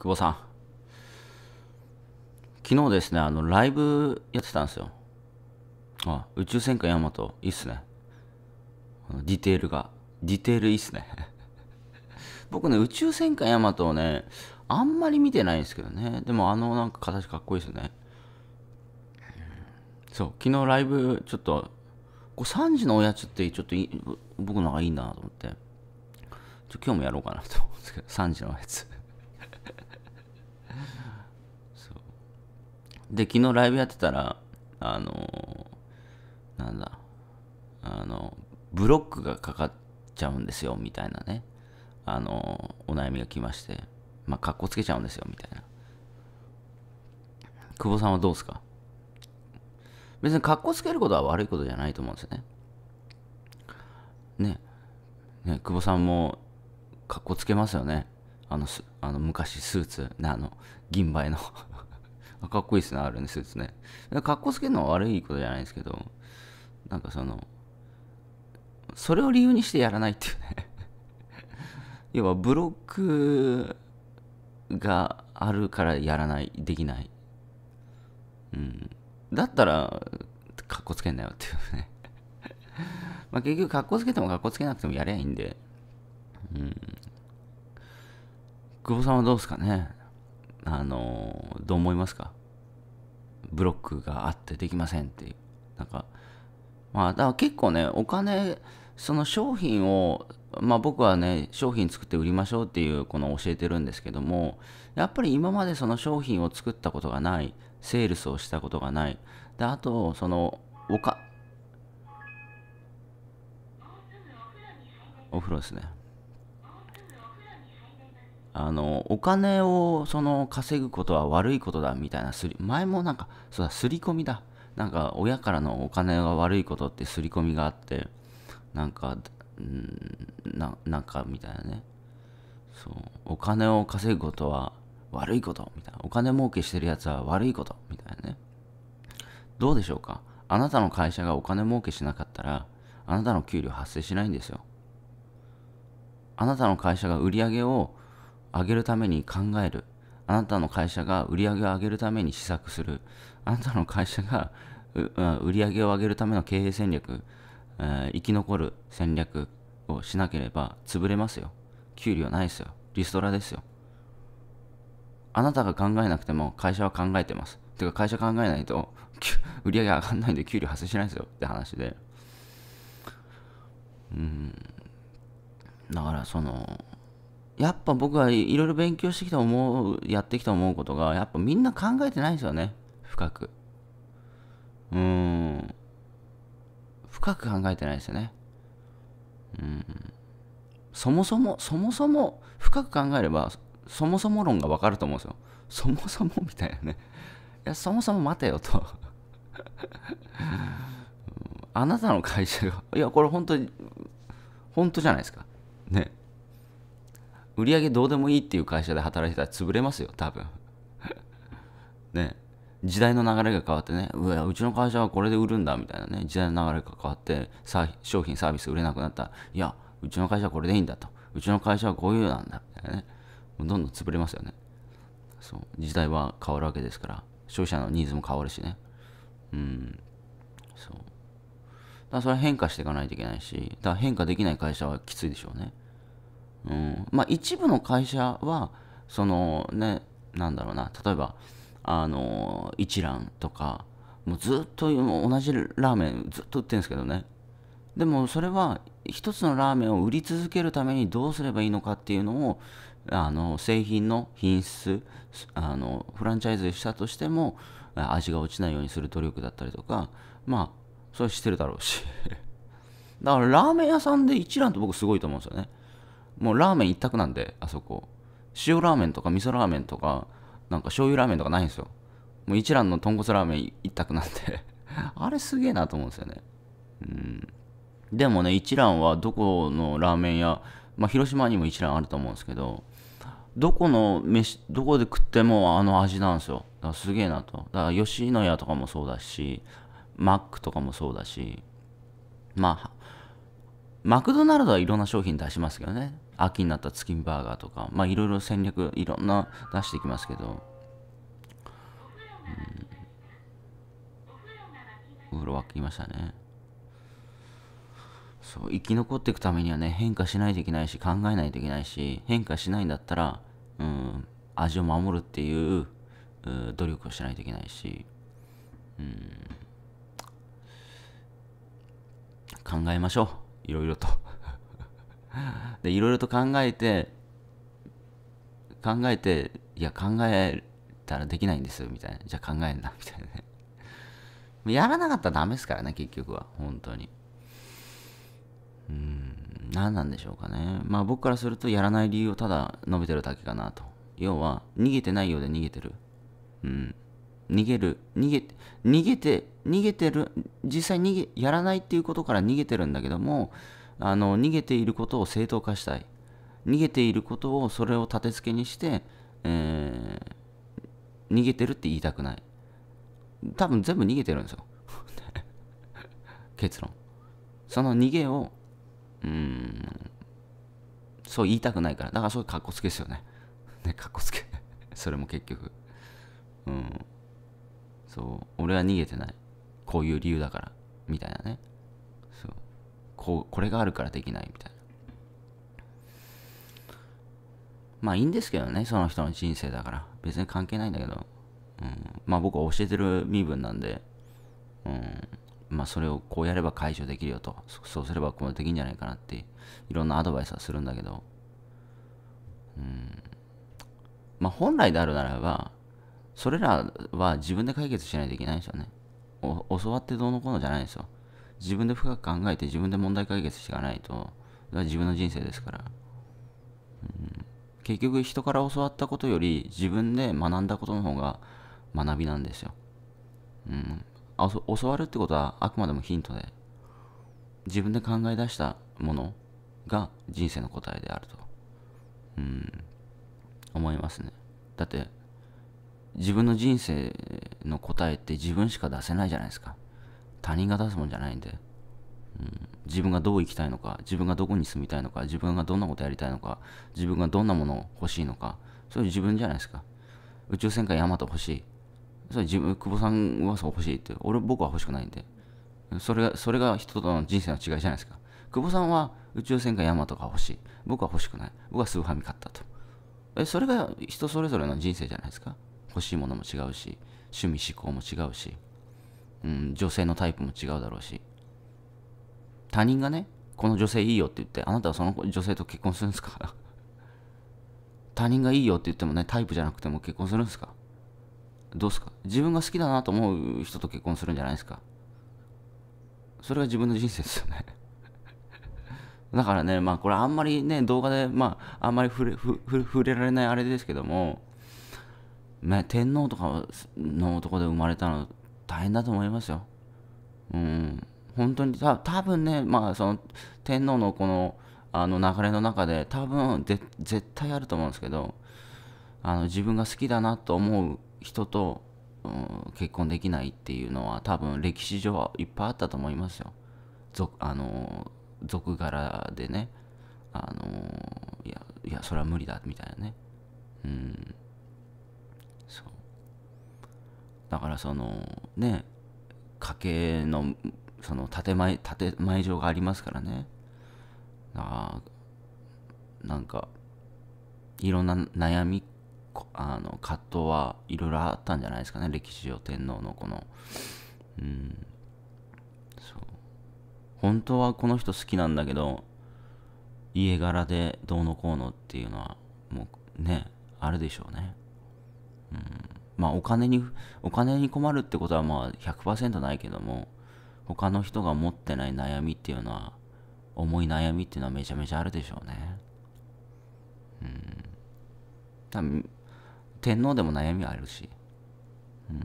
久保さん。昨日ですね、あの、ライブやってたんですよ。あ、宇宙戦艦ヤマト、いいっすね。ディテールが。ディテールいいっすね。僕ね、宇宙戦艦ヤマトをね、あんまり見てないんですけどね。でもあのなんか形かっこいいですね。そう、昨日ライブちょっと、こう3時のおやつってちょっと僕の方がいいなと思って、ちょ今日もやろうかなと思うんですけど、3時のおやつ。そうで昨日ライブやってたらあのー、なんだあのブロックがかかっちゃうんですよみたいなねあのー、お悩みが来ましてまあかっこつけちゃうんですよみたいな久保さんはどうですか別にかっこつけることは悪いことじゃないと思うんですよねねね久保さんもかっこつけますよねあのすあの昔スーツ、ね、あの銀杯の かっこいいっすね、あるね、スーツね。かっこつけるのは悪いことじゃないですけど、なんかその、それを理由にしてやらないっていうね 要はブロックがあるからやらない、できない。うん。だったら、かっこつけんなよっていうね まあ結局、かっこつけてもかっこつけなくてもやりゃいいんで、うん。久保さんはどうですかねあのどう思いますかブロックがあってできませんっていうなんかまあだから結構ねお金その商品をまあ僕はね商品作って売りましょうっていうこの教えてるんですけどもやっぱり今までその商品を作ったことがないセールスをしたことがないであとそのおかお風呂ですねあのお金をその稼ぐことは悪いことだみたいなすり前もなんかそうだ刷り込みだなんか親からのお金が悪いことって刷り込みがあってなんかうんななんかみたいなねそうお金を稼ぐことは悪いことみたいなお金儲けしてるやつは悪いことみたいなねどうでしょうかあなたの会社がお金儲けしなかったらあなたの給料発生しないんですよあなたの会社が売り上げを上げるために考える。あなたの会社が売り上げを上げるために施策する。あなたの会社が売り上げを上げるための経営戦略、え生き残る戦略をしなければ潰れますよ。給料ないですよ。リストラですよ。あなたが考えなくても会社は考えてます。てか会社考えないと 売り上げ上がんないんで給料発生しないですよって話で。うん。だからその、やっぱ僕はいろいろ勉強してきた思う、やってきた思うことが、やっぱみんな考えてないんですよね。深く。うーん。深く考えてないですよね。うん。そもそも、そもそも、深く考えれば、そもそも論がわかると思うんですよ。そもそもみたいなね。いや、そもそも待てよとあなたの会社が、いや、これ本当に、本当じゃないですか。ね。売り上げどうでもいいっていう会社で働いてたら潰れますよ、多分。ね。時代の流れが変わってね、うわ、うちの会社はこれで売るんだ、みたいなね。時代の流れが変わって、さ商品、サービス売れなくなったら、いや、うちの会社はこれでいいんだと。うちの会社はこういうなんだ、みたいなね。どんどん潰れますよね。そう。時代は変わるわけですから、消費者のニーズも変わるしね。うん。そう。だからそれは変化していかないといけないし、だから変化できない会社はきついでしょうね。うんまあ、一部の会社はそのねなんだろうな例えばあの一蘭とかもうずっと同じラーメンずっと売ってるんですけどねでもそれは一つのラーメンを売り続けるためにどうすればいいのかっていうのをあの製品の品質あのフランチャイズしたとしても味が落ちないようにする努力だったりとかまあそれしてるだろうし だからラーメン屋さんで一蘭って僕すごいと思うんですよねもうラーメン一択なんであそこ塩ラーメンとか味噌ラーメンとかなんか醤油ラーメンとかないんですよもう一蘭の豚骨ラーメン一択なんで あれすげえなと思うんですよねうんでもね一蘭はどこのラーメン屋まあ広島にも一蘭あると思うんですけどどこの飯どこで食ってもあの味なんですよだからすげえなとだから吉野家とかもそうだしマックとかもそうだしまあマクドナルドはいろんな商品出しますけどね。秋になった月見バーガーとか、まあいろいろ戦略、いろんな出してきますけど。うん。うろわきましたね。そう、生き残っていくためにはね、変化しないといけないし、考えないといけないし、変化しないんだったら、うん、味を守るっていう、うん、努力をしないといけないし、うん、考えましょう。いろいろと で、いろいろと考えて、考えて、いや、考えたらできないんです、よ、みたいな。じゃあ考えんな、みたいなね。やらなかったらダメですからね、結局は。本当に。うん、何なんでしょうかね。まあ僕からするとやらない理由をただ述べてるだけかなと。要は、逃げてないようで逃げてる。うん。逃げる、逃げ、逃げて、逃げてる、実際逃げ、やらないっていうことから逃げてるんだけども、あの、逃げていることを正当化したい。逃げていることを、それを立て付けにして、えー、逃げてるって言いたくない。多分全部逃げてるんですよ。結論。その逃げを、うーん、そう言いたくないから。だからそういう格好つけですよね。ね、格好つけ。それも結局。うん。そう俺は逃げてないこういう理由だからみたいなねそうこうこれがあるからできないみたいなまあいいんですけどねその人の人生だから別に関係ないんだけど、うん、まあ僕は教えてる身分なんで、うん、まあそれをこうやれば解消できるよとそうすればこうできんじゃないかなっていろんなアドバイスはするんだけど、うん、まあ本来であるならばそれらは自分で解決しないといけないんですよね。教わってどうのこうのじゃないんですよ。自分で深く考えて自分で問題解決していかないと、自分の人生ですから。うん、結局人から教わったことより自分で学んだことの方が学びなんですよ。うん、教わるってことはあくまでもヒントで、自分で考え出したものが人生の答えであると、うん、思いますね。だって自分の人生の答えって自分しか出せないじゃないですか他人が出すもんじゃないんで、うん、自分がどう生きたいのか自分がどこに住みたいのか自分がどんなことやりたいのか自分がどんなものを欲しいのかそれ自分じゃないですか宇宙戦艦ヤマト欲しいそれ自分久保さんはそう欲しいって俺僕は欲しくないんでそれがそれが人との人生の違いじゃないですか久保さんは宇宙戦艦ヤマトが欲しい僕は欲しくない僕はスーファミ買ったとえそれが人それぞれの人生じゃないですか欲しいものも違うし趣味思考も違うし、うん、女性のタイプも違うだろうし他人がねこの女性いいよって言ってあなたはその女性と結婚するんですか 他人がいいよって言ってもねタイプじゃなくても結婚するんですかどうすか自分が好きだなと思う人と結婚するんじゃないですかそれが自分の人生ですよね だからねまあこれあんまりね動画でまああんまり触れ触れられないあれですけどもね、天皇とかのとこで生まれたの大変だと思いますよ。うん。本当にた多分ね、まあその天皇のこのあの流れの中で多分絶対あると思うんですけど、あの自分が好きだなと思う人と、うん、結婚できないっていうのは多分歴史上はいっぱいあったと思いますよ。族あの族柄でね、あのいや、いや、それは無理だみたいなね。うんだからそのね家計のその建前建前上がありますからねあなんかいろんな悩みあの葛藤はいろいろあったんじゃないですかね歴史上天皇のこのうんそう本当はこの人好きなんだけど家柄でどうのこうのっていうのはもうねあるでしょうねうんまあお金に、お金に困るってことはまあ100%ないけども、他の人が持ってない悩みっていうのは、重い悩みっていうのはめちゃめちゃあるでしょうね。うん。多分、天皇でも悩みはあるし。うん。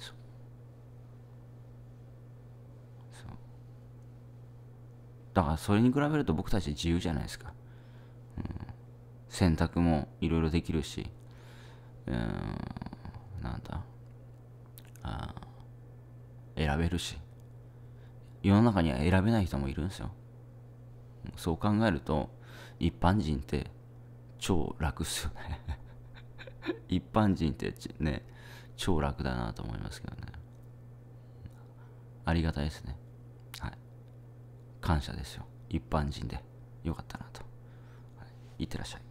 そう。そう。だからそれに比べると僕たち自由じゃないですか。うん。選択もいろいろできるし。うん、なんだ、あ選べるし、世の中には選べない人もいるんですよ。そう考えると、一般人って超楽っすよね 一般人ってね、超楽だなと思いますけどね。ありがたいですね。はい。感謝ですよ。一般人でよかったなと。はい、いってらっしゃい。